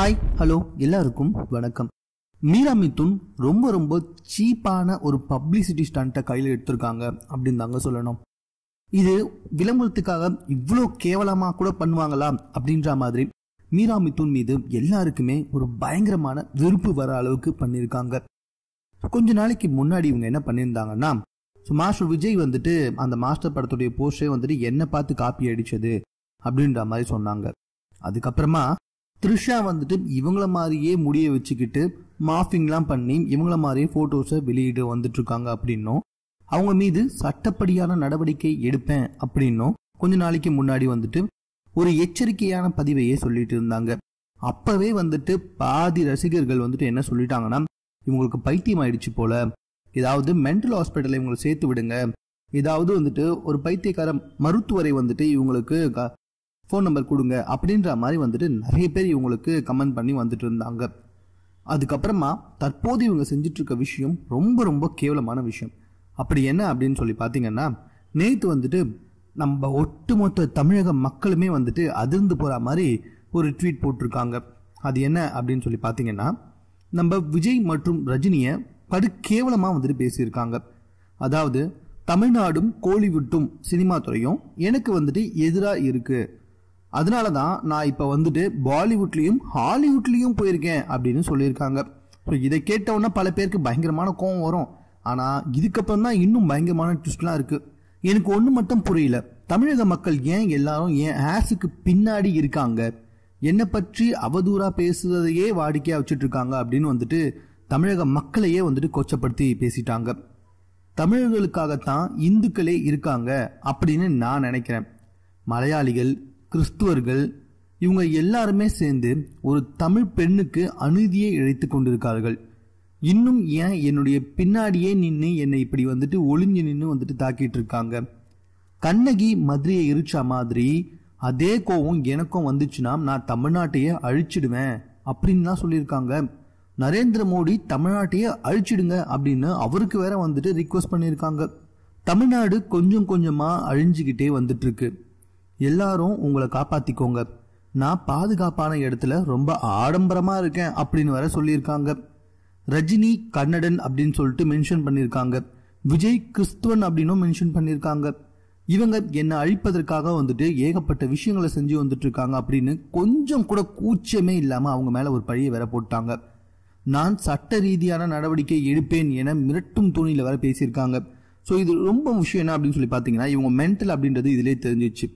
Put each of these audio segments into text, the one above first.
hi hello எல்லாருக்கும் வணக்கம் மீரா மிதுன் ரொம்ப ரொம்ப சீப்பான ஒரு பப்ளிசிட்டி ஸ்டண்ட்டை கையில் எடுத்திருக்காங்க அப்படின்னு தாங்க சொல்லணும் இது விளம்பரத்துக்காக இவ்வளோ கேவலமாக கூட பண்ணுவாங்களா அப்படின்ற மாதிரி மீரா மிதுன் மீது எல்லாருக்குமே ஒரு பயங்கரமான வெறுப்பு வர அளவுக்கு பண்ணியிருக்காங்க கொஞ்ச நாளைக்கு முன்னாடி இவங்க என்ன பண்ணியிருந்தாங்கன்னா ஸோ மாஸ்டர் விஜய் வந்துட்டு அந்த மாஸ்டர் படத்துடைய போஸ்டே வந்துட்டு என்ன பார்த்து காப்பி அடித்தது அப்படின்ற மாதிரி சொன்னாங்க அதுக்கப்புறமா த்ரிஷா வந்துட்டு இவங்கள மாதிரியே முடிய வச்சுக்கிட்டு மாஃபிங்லாம் பண்ணி இவங்கள மாதிரியே ஃபோட்டோஸை வெளியிட்டு வந்துட்ருக்காங்க அப்படின்னும் அவங்க மீது சட்டப்படியான நடவடிக்கை எடுப்பேன் அப்படின்னும் கொஞ்ச நாளைக்கு முன்னாடி வந்துட்டு ஒரு எச்சரிக்கையான பதிவையே சொல்லிட்டு இருந்தாங்க அப்பவே வந்துட்டு பாதி ரசிகர்கள் வந்துட்டு என்ன சொல்லிட்டாங்கன்னா இவங்களுக்கு பைத்தியம் ஆயிடுச்சு போல ஏதாவது மென்டல் ஹாஸ்பிட்டலில் இவங்களை சேர்த்து விடுங்க ஏதாவது வந்துட்டு ஒரு பைத்தியக்கார மருத்துவரை வந்துட்டு இவங்களுக்கு ஃபோன் நம்பர் கொடுங்க அப்படின்ற மாதிரி வந்துட்டு நிறைய பேர் இவங்களுக்கு கமெண்ட் பண்ணி வந்துட்டு இருந்தாங்க அதுக்கப்புறமா தற்போது இவங்க செஞ்சிட்ருக்க விஷயம் ரொம்ப ரொம்ப கேவலமான விஷயம் அப்படி என்ன அப்படின்னு சொல்லி பார்த்தீங்கன்னா நேற்று வந்துட்டு நம்ம ஒட்டுமொத்த தமிழக மக்களுமே வந்துட்டு அதிர்ந்து போகிற மாதிரி ஒரு ட்வீட் போட்டிருக்காங்க அது என்ன அப்படின்னு சொல்லி பார்த்தீங்கன்னா நம்ம விஜய் மற்றும் ரஜினியை படு கேவலமாக வந்துட்டு பேசியிருக்காங்க அதாவது தமிழ்நாடும் கோலிவுட்டும் சினிமா துறையும் எனக்கு வந்துட்டு எதிராக இருக்குது அதனால தான் நான் இப்போ வந்துட்டு பாலிவுட்லேயும் ஹாலிவுட்லேயும் போயிருக்கேன் அப்படின்னு சொல்லியிருக்காங்க ஸோ இதை கேட்டவுடனே பல பேருக்கு பயங்கரமான கோவம் வரும் ஆனால் இதுக்கப்புறம் தான் இன்னும் பயங்கரமான ட்விஸ்ட்லாம் இருக்குது எனக்கு ஒன்று மட்டும் புரியல தமிழக மக்கள் ஏன் எல்லாரும் ஏன் ஆசுக்கு பின்னாடி இருக்காங்க என்னை பற்றி அவதூறாக பேசுவதையே வாடிக்கையாக வச்சுட்டு இருக்காங்க அப்படின்னு வந்துட்டு தமிழக மக்களையே வந்துட்டு கொச்சப்படுத்தி பேசிட்டாங்க தமிழர்களுக்காகத்தான் இந்துக்களே இருக்காங்க அப்படின்னு நான் நினைக்கிறேன் மலையாளிகள் கிறிஸ்துவர்கள் இவங்க எல்லாருமே சேர்ந்து ஒரு தமிழ் பெண்ணுக்கு அநீதியை இழைத்து கொண்டிருக்கார்கள் இன்னும் ஏன் என்னுடைய பின்னாடியே நின்று என்னை இப்படி வந்துட்டு ஒளிஞ்சு நின்று வந்துட்டு தாக்கிட்டு இருக்காங்க கண்ணகி மதுரையை எரிச்சா மாதிரி அதே கோவம் எனக்கும் வந்துச்சுன்னா நான் தமிழ்நாட்டையே அழிச்சிடுவேன் அப்படின்லாம் சொல்லியிருக்காங்க நரேந்திர மோடி தமிழ்நாட்டையே அழிச்சிடுங்க அப்படின்னு அவருக்கு வேற வந்துட்டு ரிக்வஸ்ட் பண்ணியிருக்காங்க தமிழ்நாடு கொஞ்சம் கொஞ்சமாக அழிஞ்சுக்கிட்டே வந்துட்டு இருக்கு எல்லாரும் உங்களை காப்பாத்திக்கோங்க நான் பாதுகாப்பான இடத்துல ரொம்ப ஆடம்பரமா இருக்கேன் அப்படின்னு வர சொல்லியிருக்காங்க ரஜினி கன்னடன் அப்படின்னு சொல்லிட்டு மென்ஷன் பண்ணியிருக்காங்க விஜய் கிறிஸ்துவன் அப்படின்னும் மென்ஷன் பண்ணியிருக்காங்க இவங்க என்னை அழிப்பதற்காக வந்துட்டு ஏகப்பட்ட விஷயங்களை செஞ்சு வந்துட்டு இருக்காங்க அப்படின்னு கொஞ்சம் கூட கூச்சமே இல்லாமல் அவங்க மேலே ஒரு பழியை வேற போட்டாங்க நான் சட்ட ரீதியான நடவடிக்கை எடுப்பேன் என மிரட்டும் துணியில் வேற பேசியிருக்காங்க ஸோ இது ரொம்ப விஷயம் என்ன அப்படின்னு சொல்லி பார்த்தீங்கன்னா இவங்க மென்டல் அப்படின்றது இதுலேயே தெரிஞ்சிச்சு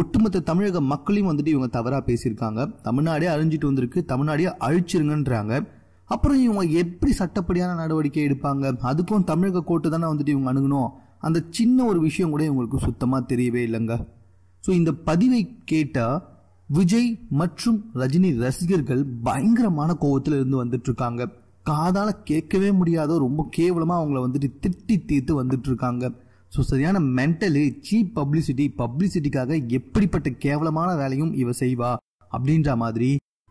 ஒட்டுமொத்த தமிழக மக்களையும் வந்துட்டு இவங்க தவறாக பேசியிருக்காங்க தமிழ்நாடே அழிஞ்சிட்டு வந்திருக்கு தமிழ்நாடே அழிச்சிருங்கன்றாங்க அப்புறம் இவங்க எப்படி சட்டப்படியான நடவடிக்கை எடுப்பாங்க அதுக்கும் தமிழக கோர்ட்டு தானே வந்துட்டு இவங்க அணுகணும் அந்த சின்ன ஒரு விஷயம் கூட இவங்களுக்கு சுத்தமாக தெரியவே இல்லைங்க ஸோ இந்த பதிவை கேட்டால் விஜய் மற்றும் ரஜினி ரசிகர்கள் பயங்கரமான கோபத்தில் இருந்து வந்துட்டு இருக்காங்க காதால் கேட்கவே முடியாத ரொம்ப கேவலமாக அவங்கள வந்துட்டு திட்டி தீர்த்து வந்துட்டு இருக்காங்க ஸோ சரியான மென்டலு சீப் பப்ளிசிட்டி பப்ளிசிட்டிக்காக எப்படிப்பட்ட கேவலமான வேலையும் இவ செய்வா அப்படின்ற மாதிரி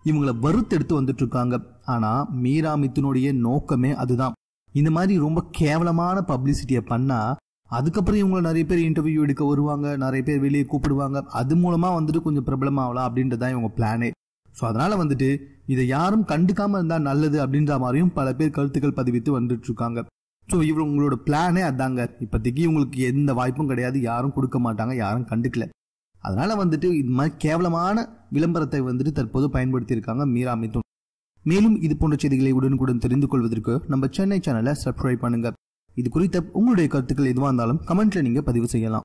இவங்களை வறுத்தெடுத்து வந்துட்டு இருக்காங்க ஆனா மீரா மித்துனுடைய நோக்கமே அதுதான் இந்த மாதிரி ரொம்ப கேவலமான பப்ளிசிட்டியை பண்ணா அதுக்கப்புறம் இவங்களை நிறைய பேர் இன்டர்வியூ எடுக்க வருவாங்க நிறைய பேர் வெளியே கூப்பிடுவாங்க அது மூலமா வந்துட்டு கொஞ்சம் பிரபலம் ஆகலாம் அப்படின்றதான் இவங்க பிளானே ஸோ அதனால வந்துட்டு இதை யாரும் கண்டுக்காம இருந்தா நல்லது அப்படின்ற மாதிரியும் பல பேர் கருத்துக்கள் பதிவித்து வந்துட்டு இருக்காங்க ஸோ இவங்களோட பிளானே அதாங்க இப்போதைக்கு இவங்களுக்கு எந்த வாய்ப்பும் கிடையாது யாரும் கொடுக்க மாட்டாங்க யாரும் கண்டுக்கல அதனால வந்துட்டு இது மாதிரி கேவலமான விளம்பரத்தை வந்துட்டு தற்போது பயன்படுத்தியிருக்காங்க மீரா மிதுன் மேலும் இது போன்ற செய்திகளை உடனுக்குடன் தெரிந்து கொள்வதற்கு நம்ம சென்னை சேனலை சப்ஸ்கிரைப் பண்ணுங்க இது குறித்த உங்களுடைய கருத்துக்கள் எதுவாக இருந்தாலும் கமெண்ட்ல நீங்க பதிவு செய்யலாம்